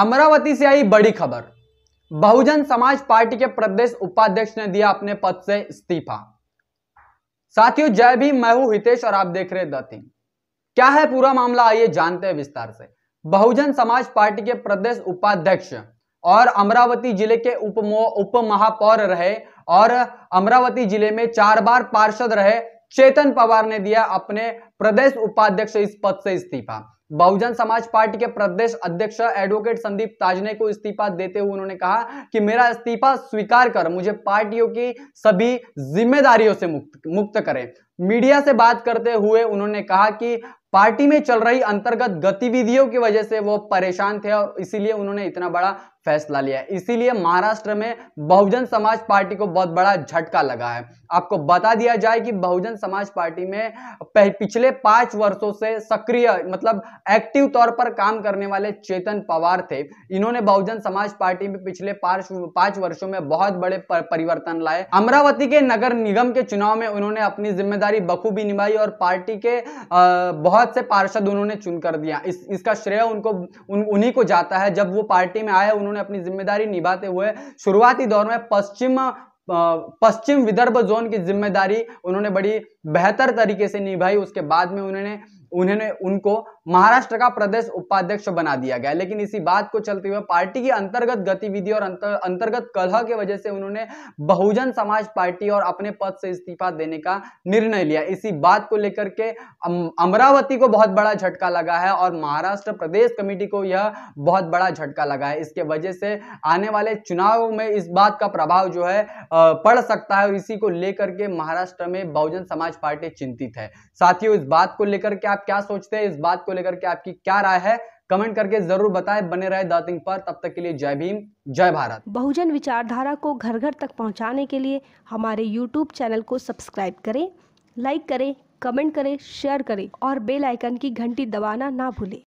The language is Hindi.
अमरावती से आई बड़ी खबर बहुजन समाज पार्टी के प्रदेश उपाध्यक्ष ने दिया अपने पद से इस्तीफा साथियों जय भी मैं हूं हितेश और आप देख रहे द क्या है पूरा मामला आइए जानते हैं विस्तार से बहुजन समाज पार्टी के प्रदेश उपाध्यक्ष और अमरावती जिले के उप उप महापौर रहे और अमरावती जिले में चार बार पार्षद रहे चेतन पवार ने दिया अपने प्रदेश उपाध्यक्ष इस पद से इस्तीफा बहुजन समाज पार्टी के प्रदेश अध्यक्ष एडवोकेट संदीप ताजने को इस्तीफा देते हुए उन्होंने कहा कि मेरा इस्तीफा स्वीकार कर मुझे पार्टियों की सभी जिम्मेदारियों से मुक्त मुक्त करें मीडिया से बात करते हुए उन्होंने कहा कि पार्टी में चल रही अंतर्गत गतिविधियों की वजह से वो परेशान थे और इसीलिए उन्होंने इतना बड़ा फैसला लिया इसीलिए महाराष्ट्र में बहुजन समाज पार्टी को बहुत बड़ा झटका लगा है आपको बता दिया जाए कि बहुजन समाज पार्टी में पिछले पांच वर्षों से सक्रिय मतलब एक्टिव तौर पर काम करने वाले चेतन पवार थे इन्होंने बहुजन समाज पार्टी में पिछले पांच वर्षों में बहुत बड़े पर, परिवर्तन लाए अमरावती के नगर निगम के चुनाव में उन्होंने अपनी जिम्मेदारी बखूबी निभाई और पार्टी के आ, बहुत से पार्षद उन्होंने चुन कर दिया इस, इसका श्रेय उनको उन, उन्हीं को जाता है जब वो पार्टी में आए उन्होंने अपनी जिम्मेदारी निभाते हुए शुरुआती दौर में पश्चिम पश्चिम विदर्भ जोन की जिम्मेदारी उन्होंने बड़ी बेहतर तरीके से निभाई उसके बाद में उन्होंने उन्होंने उनको महाराष्ट्र का प्रदेश उपाध्यक्ष बना दिया गया लेकिन इसी बात को चलते हुए पार्टी की अंतर्गत गतिविधि और अंतर, अंतर्गत कलह के वजह से उन्होंने बहुजन समाज पार्टी और अपने पद से इस्तीफा देने का निर्णय लिया इसी बात को लेकर के अमरावती को बहुत बड़ा झटका लगा है और महाराष्ट्र प्रदेश कमेटी को यह बहुत बड़ा झटका लगा है इसके वजह से आने वाले चुनाव में इस बात का प्रभाव जो है पड़ सकता है और इसी को लेकर के महाराष्ट्र में बहुजन समाज पार्टी चिंतित है साथियों इस बात को लेकर के आप आप क्या सोचते हैं इस बात को लेकर के आपकी क्या राय है कमेंट करके जरूर बताएं बने रहे दातिंग पर तब तक के लिए जय भीम जय भारत बहुजन विचारधारा को घर घर तक पहुंचाने के लिए हमारे यूट्यूब चैनल को सब्सक्राइब करें लाइक करें कमेंट करें शेयर करें और बेल आइकन की घंटी दबाना ना भूलें